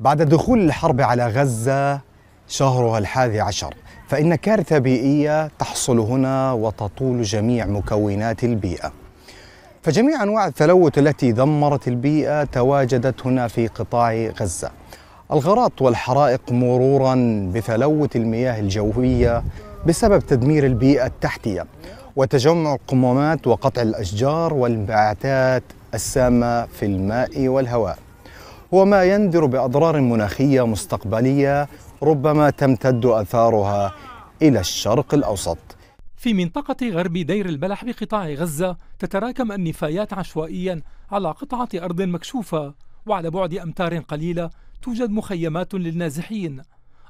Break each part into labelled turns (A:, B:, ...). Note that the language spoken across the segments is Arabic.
A: بعد دخول الحرب على غزة شهرها الحادي عشر فإن كارثة بيئية تحصل هنا وتطول جميع مكونات البيئة فجميع أنواع التلوث التي دمرت البيئة تواجدت هنا في قطاع غزة الغراط والحرائق مرورا بتلوث المياه الجوية بسبب تدمير البيئة التحتية وتجمع القمامات وقطع الأشجار والانبعاثات السامة في الماء والهواء وما يندر باضرار مناخيه مستقبليه ربما تمتد اثارها الى الشرق الاوسط.
B: في منطقة غرب دير البلح بقطاع غزة تتراكم النفايات عشوائيا على قطعة أرض مكشوفة وعلى بعد أمتار قليلة توجد مخيمات للنازحين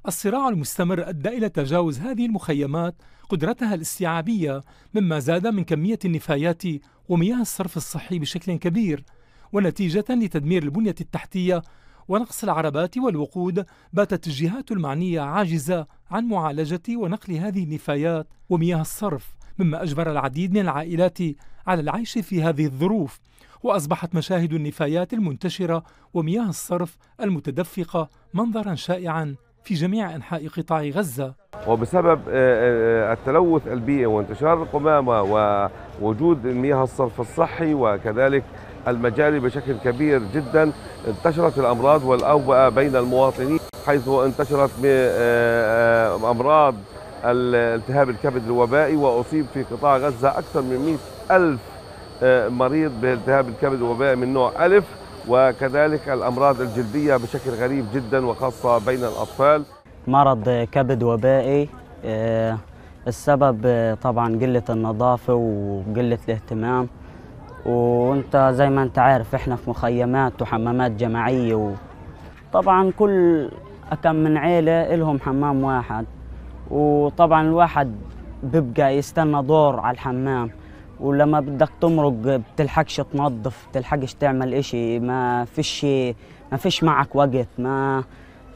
B: الصراع المستمر أدى إلى تجاوز هذه المخيمات قدرتها الاستيعابية مما زاد من كمية النفايات ومياه الصرف الصحي بشكل كبير ونتيجة لتدمير البنية التحتية ونقص العربات والوقود باتت الجهات المعنية عاجزة عن معالجة ونقل هذه النفايات ومياه الصرف مما أجبر العديد من العائلات على العيش في هذه الظروف وأصبحت مشاهد النفايات المنتشرة ومياه الصرف المتدفقة منظرا شائعا في جميع أنحاء قطاع غزة
C: وبسبب آه، آه، التلوث البيئي وانتشار القمامة ووجود مياه الصرف الصحي وكذلك المجاري بشكل كبير جدا انتشرت الأمراض والأوبئة بين المواطنين حيث انتشرت آه، آه، أمراض التهاب الكبد الوبائي وأصيب في قطاع غزة أكثر من 100 ألف آه، مريض بالتهاب الكبد الوبائي من نوع ألف وكذلك الأمراض الجلدية بشكل غريب جدا وخاصة بين الأطفال
D: مرض كبد وبائي السبب طبعا قلة النظافة وقلة الاهتمام وانت زي ما انت عارف احنا في مخيمات وحمامات جماعيه وطبعا كل كم من عيله لهم حمام واحد وطبعا الواحد بيبقى يستنى دور على الحمام ولما بدك تمرق بتلحقش تنظف بتلحقش تعمل اشي ما فيش ما فيش معك وقت ما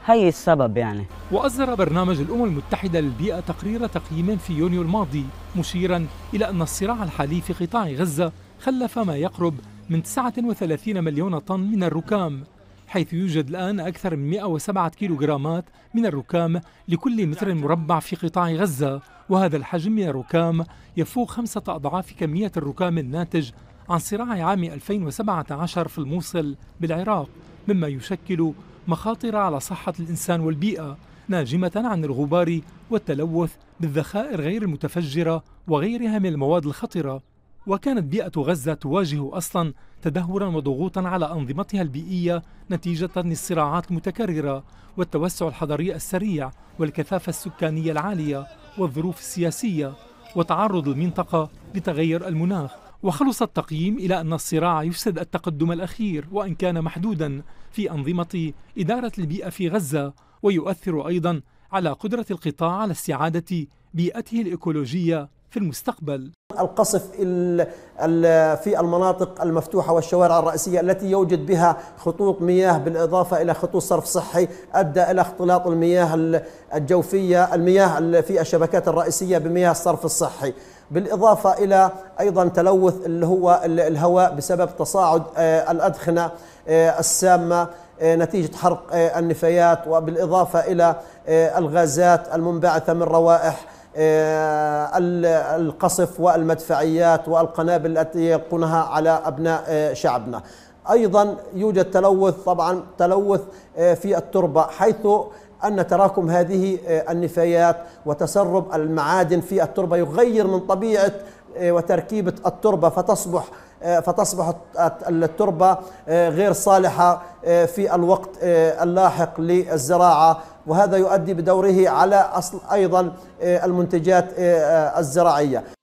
D: هي السبب يعني
B: وأصدر برنامج الأمم المتحدة للبيئة تقرير تقييم في يونيو الماضي مشيرا إلى أن الصراع الحالي في قطاع غزة خلف ما يقرب من 39 مليون طن من الركام حيث يوجد الآن أكثر من 107 كيلوغرامات من الركام لكل متر مربع في قطاع غزة وهذا الحجم من الركام يفوق خمسة أضعاف كمية الركام الناتج عن صراع عام 2017 في الموصل بالعراق مما يشكل مخاطر على صحة الإنسان والبيئة ناجمة عن الغبار والتلوث بالذخائر غير المتفجرة وغيرها من المواد الخطرة وكانت بيئة غزة تواجه أصلا تدهورا وضغوطا على أنظمتها البيئية نتيجة للصراعات المتكررة والتوسع الحضري السريع والكثافة السكانية العالية والظروف السياسية وتعرض المنطقة لتغير المناخ وخلص التقييم إلى أن الصراع يفسد التقدم الأخير وإن كان محدودا في أنظمة إدارة البيئة في غزة ويؤثر أيضا على قدرة القطاع على استعادة بيئته الإيكولوجية في المستقبل
E: القصف في المناطق المفتوحة والشوارع الرئيسية التي يوجد بها خطوط مياه بالإضافة إلى خطوط صرف صحي أدى إلى اختلاط المياه الجوفية المياه في الشبكات الرئيسية بمياه الصرف الصحي بالإضافة إلى أيضا تلوث اللي هو الهواء بسبب تصاعد آه، الأدخنة آه، السامة آه، نتيجة حرق النفايات وبالإضافة إلى الغازات المنبعثة من روائح آه، القصف والمدفعيات والقنابل التي يلقونها على أبناء آه، شعبنا أيضا يوجد تلوث طبعا تلوث آه، في التربة حيث أن تراكم هذه النفايات وتسرب المعادن في التربة يغير من طبيعة وتركيبة التربة فتصبح فتصبح التربة غير صالحة في الوقت اللاحق للزراعة وهذا يؤدي بدوره على أصل أيضا آه، المنتجات آه، آه، الزراعية